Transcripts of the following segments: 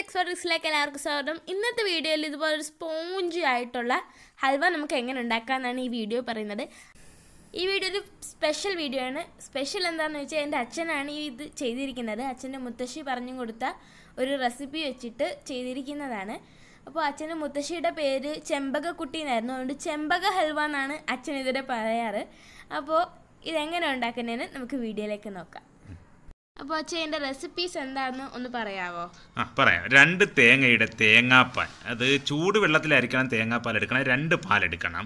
എക്സ്പെർട്സിലേക്ക് എല്ലാവർക്കും സ്വാഗതം ഇന്നത്തെ വീഡിയോയിൽ ഇതുപോലെ ഒരു സ്പോഞ്ച് ആയിട്ടുള്ള ഹൽവ നമുക്ക് എങ്ങനെ ഉണ്ടാക്കാമെന്നാണ് ഈ വീഡിയോ പറയുന്നത് ഈ വീഡിയോ ഒരു സ്പെഷ്യൽ വീഡിയോ ആണ് സ്പെഷ്യൽ എന്താണെന്ന് വെച്ചാൽ എൻ്റെ അച്ഛനാണ് ഈ ഇത് ചെയ്തിരിക്കുന്നത് അച്ഛൻ്റെ മുത്തശ്ശി പറഞ്ഞു കൊടുത്ത ഒരു റെസിപ്പി വെച്ചിട്ട് ചെയ്തിരിക്കുന്നതാണ് അപ്പോൾ അച്ഛൻ്റെ മുത്തശ്ശിയുടെ പേര് ചെമ്പകക്കുട്ടി എന്നായിരുന്നു അതുകൊണ്ട് ചെമ്പക ഹൽവ എന്നാണ് അച്ഛൻ ഇതിനെ പറയാറ് അപ്പോൾ ഇതെങ്ങനെ ഉണ്ടാക്കുന്നതിന് നമുക്ക് വീഡിയോയിലേക്ക് നോക്കാം അപ്പോൾ അച്ഛൻ്റെ റെസിപ്പീസ് എന്താണെന്ന് ഒന്ന് പറയാമോ ആ പറയാം രണ്ട് തേങ്ങയുടെ തേങ്ങാപ്പാൽ അത് ചൂടുവെള്ളത്തിലായിരിക്കണം തേങ്ങാപ്പാൽ എടുക്കണം രണ്ട് പാലെടുക്കണം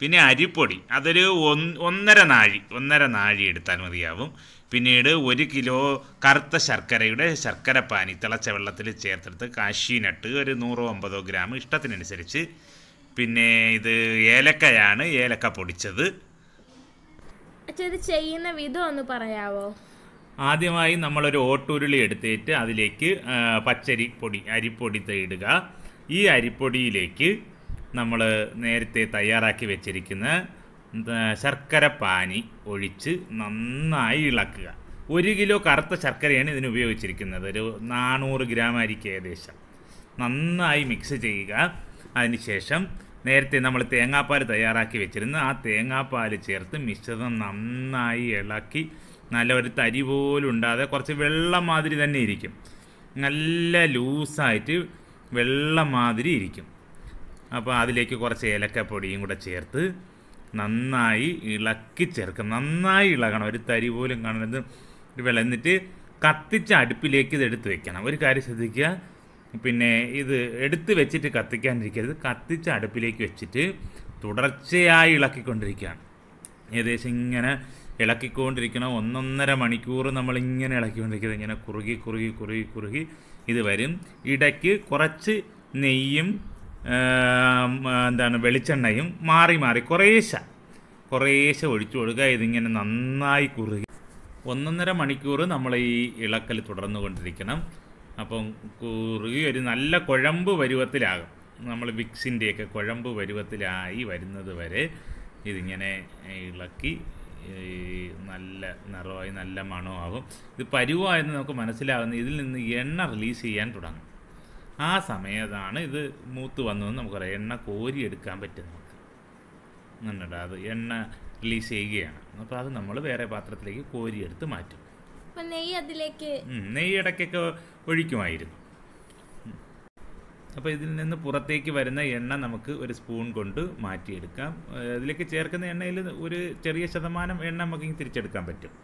പിന്നെ അരിപ്പൊടി അതൊരു ഒന്നര നാഴി ഒന്നര നാഴി എടുത്താൽ മതിയാവും പിന്നീട് ഒരു കിലോ കറുത്ത ശർക്കരയുടെ പാനി തിളച്ച വെള്ളത്തിൽ ചേർത്തെടുത്ത് കാശീനട്ട് ഒരു നൂറോ അമ്പതോ ഗ്രാം ഇഷ്ടത്തിനനുസരിച്ച് പിന്നെ ഇത് ഏലക്കയാണ് ഏലക്ക പൊടിച്ചത് ചെയ്യുന്ന വിധം ഒന്ന് പറയാവോ ആദ്യമായി നമ്മളൊരു ഓട്ടുരുളി എടുത്തിട്ട് അതിലേക്ക് പച്ചരി പൊടി അരിപ്പൊടി തേടുക ഈ അരിപ്പൊടിയിലേക്ക് നമ്മൾ നേരത്തെ തയ്യാറാക്കി വെച്ചിരിക്കുന്ന ശർക്കര പാനി ഒഴിച്ച് നന്നായി ഇളക്കുക ഒരു കിലോ കറുത്ത ശർക്കരയാണ് ഇതിന് ഉപയോഗിച്ചിരിക്കുന്നത് ഒരു നാനൂറ് ഗ്രാം അരിക്ക് ഏകദേശം നന്നായി മിക്സ് ചെയ്യുക അതിനുശേഷം നേരത്തെ നമ്മൾ തേങ്ങാപ്പാൽ തയ്യാറാക്കി വെച്ചിരുന്ന ആ തേങ്ങാപ്പാൽ ചേർത്ത് മിശ്രിതം നന്നായി ഇളക്കി നല്ല ഒരു തരി പോലും ഉണ്ടാതെ കുറച്ച് വെള്ളം മാതിരി തന്നെ ഇരിക്കും നല്ല ലൂസായിട്ട് വെള്ളം മാതിരി ഇരിക്കും അപ്പോൾ അതിലേക്ക് കുറച്ച് ഏലക്കപ്പൊടിയും കൂടെ ചേർത്ത് നന്നായി ഇളക്കി ചേർക്കും നന്നായി ഇളകണം ഒരു തരി പോലും കാണരുത് വിളന്നിട്ട് കത്തിച്ച അടുപ്പിലേക്ക് ഇത് എടുത്ത് വെക്കണം ഒരു കാര്യം ശ്രദ്ധിക്കുക പിന്നെ ഇത് എടുത്ത് വെച്ചിട്ട് കത്തിക്കാണ്ടിരിക്കരുത് കത്തിച്ച അടുപ്പിലേക്ക് വെച്ചിട്ട് തുടർച്ചയായി ഇളക്കിക്കൊണ്ടിരിക്കുകയാണ് ഏകദേശം ഇങ്ങനെ ഇളക്കിക്കൊണ്ടിരിക്കണം ഒന്നൊന്നര മണിക്കൂർ നമ്മളിങ്ങനെ ഇളക്കിക്കൊണ്ടിരിക്കുന്നത് ഇങ്ങനെ കുറുകി കുറുകി കുറുകി കുറുകി ഇത് വരും ഇടയ്ക്ക് കുറച്ച് നെയ്യും എന്താണ് വെളിച്ചെണ്ണയും മാറി മാറി കുറേശ്ശെ കുറേശ്ശെ ഒഴിച്ചു കൊടുക്കുക ഇതിങ്ങനെ നന്നായി കുറുകി ഒന്നൊന്നര മണിക്കൂർ നമ്മൾ ഈ ഇളക്കൽ തുടർന്നു കൊണ്ടിരിക്കണം അപ്പം കുറുകി ഒരു നല്ല കുഴമ്പ് പരുവത്തിലാകും നമ്മൾ വിക്സിൻ്റെയൊക്കെ കുഴമ്പ് പരുവത്തിലായി വരുന്നത് വരെ ഇതിങ്ങനെ ഇളക്കി ഈ നല്ല നിറമായി നല്ല മണമാകും ഇത് പരുവായെന്ന് നമുക്ക് മനസ്സിലാകുന്ന ഇതിൽ നിന്ന് എണ്ണ റിലീസ് ചെയ്യാൻ തുടങ്ങും ആ സമയത്താണ് ഇത് മൂത്ത് വന്നതെന്ന് നമുക്കറിയാം എണ്ണ കോരിയെടുക്കാൻ പറ്റും നമുക്ക് എന്നുണ്ട് അത് എണ്ണ റിലീസ് ചെയ്യുകയാണ് അപ്പോൾ അത് നമ്മൾ വേറെ പാത്രത്തിലേക്ക് കോരിയെടുത്ത് മാറ്റും നെയ്യ് അതിലേക്ക് നെയ്യ് ഇടയ്ക്കൊക്കെ ഒഴിക്കുമായിരുന്നു അപ്പോൾ ഇതിൽ നിന്ന് പുറത്തേക്ക് വരുന്ന എണ്ണ നമുക്ക് ഒരു സ്പൂൺ കൊണ്ട് മാറ്റിയെടുക്കാം ഇതിലേക്ക് ചേർക്കുന്ന എണ്ണയിൽ ഒരു ചെറിയ ശതമാനം എണ്ണ നമുക്ക് തിരിച്ചെടുക്കാൻ പറ്റും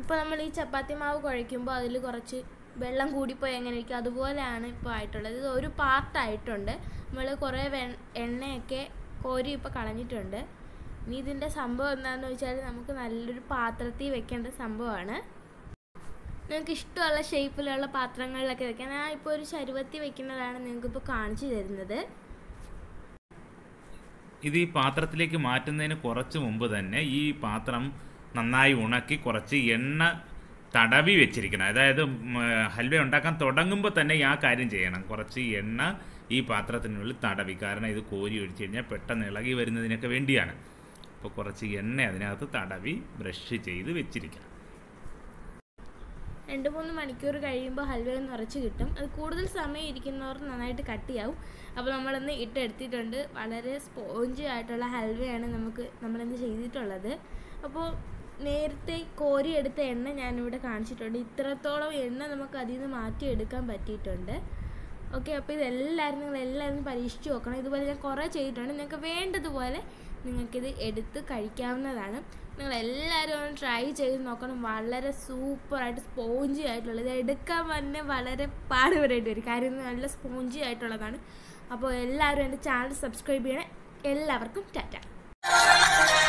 ഇപ്പോൾ നമ്മൾ ഈ ചപ്പാത്തി മാവ് കുഴയ്ക്കുമ്പോൾ അതിൽ കുറച്ച് വെള്ളം കൂടിപ്പോയി എങ്ങനെയിരിക്കും അതുപോലെയാണ് ഇപ്പോൾ ആയിട്ടുള്ളത് ഇത് ഒരു പാർട്ടായിട്ടുണ്ട് നമ്മൾ കുറേ എണ്ണയൊക്കെ കോരി ഇപ്പോൾ കളഞ്ഞിട്ടുണ്ട് ഇനി ഇതിൻ്റെ സംഭവം എന്താണെന്ന് വെച്ചാൽ നമുക്ക് നല്ലൊരു പാത്രത്തിൽ വെക്കേണ്ട സംഭവമാണ് നിങ്ങൾക്ക് ഇഷ്ടമുള്ള ഷേപ്പിലുള്ള പാത്രങ്ങളിലൊക്കെ വെക്കാം ഞാൻ ഇപ്പോൾ ഒരു ശരുവത്തി വെക്കുന്നതാണ് നിങ്ങൾക്കിപ്പോൾ കാണിച്ചു തരുന്നത് ഇത് ഈ പാത്രത്തിലേക്ക് മാറ്റുന്നതിന് കുറച്ച് മുമ്പ് തന്നെ ഈ പാത്രം നന്നായി ഉണക്കി കുറച്ച് എണ്ണ തടവി വെച്ചിരിക്കണം അതായത് ഹൽവ ഉണ്ടാക്കാൻ തുടങ്ങുമ്പോൾ തന്നെ ആ കാര്യം ചെയ്യണം കുറച്ച് എണ്ണ ഈ പാത്രത്തിനുള്ളിൽ തടവി കാരണം ഇത് കോരി ഒഴിച്ചു കഴിഞ്ഞാൽ പെട്ടെന്ന് ഇളകി വരുന്നതിനൊക്കെ വേണ്ടിയാണ് അപ്പോൾ കുറച്ച് എണ്ണ അതിനകത്ത് തടവി ബ്രഷ് ചെയ്ത് വെച്ചിരിക്കണം രണ്ട് മൂന്ന് മണിക്കൂർ കഴിയുമ്പോൾ ഹൽവ നിറച്ച് കിട്ടും അത് കൂടുതൽ സമയം ഇരിക്കുന്നവർ നന്നായിട്ട് കട്ടിയാവും അപ്പോൾ നമ്മളൊന്ന് ഇട്ടെടുത്തിട്ടുണ്ട് വളരെ സ്പോഞ്ചി ആയിട്ടുള്ള ഹൽവയാണ് നമുക്ക് നമ്മളിന്ന് ചെയ്തിട്ടുള്ളത് അപ്പോൾ നേരത്തെ കോരിയെടുത്ത എണ്ണ ഞാനിവിടെ കാണിച്ചിട്ടുണ്ട് ഇത്രത്തോളം എണ്ണ നമുക്ക് അതിൽ നിന്ന് മാറ്റിയെടുക്കാൻ പറ്റിയിട്ടുണ്ട് ഓക്കെ അപ്പോൾ ഇതെല്ലാവരും നിങ്ങൾ എല്ലാവരും പരീക്ഷിച്ച് നോക്കണം ഇതുപോലെ ഞാൻ കുറേ ചെയ്തിട്ടുണ്ട് നിങ്ങൾക്ക് വേണ്ടതുപോലെ നിങ്ങൾക്കിത് എടുത്ത് കഴിക്കാവുന്നതാണ് നിങ്ങൾ എല്ലാവരും ഒന്ന് ട്രൈ ചെയ്ത് നോക്കണം വളരെ സൂപ്പറായിട്ട് സ്പോഞ്ചി ആയിട്ടുള്ളത് ഇത് എടുക്കാൻ തന്നെ വളരെ പാടുപെടേണ്ടി വരും കാര്യം നല്ല സ്പോഞ്ചി ആയിട്ടുള്ളതാണ് അപ്പോൾ എല്ലാവരും എൻ്റെ ചാനൽ സബ്സ്ക്രൈബ് ചെയ്യണേ എല്ലാവർക്കും ടാറ്റ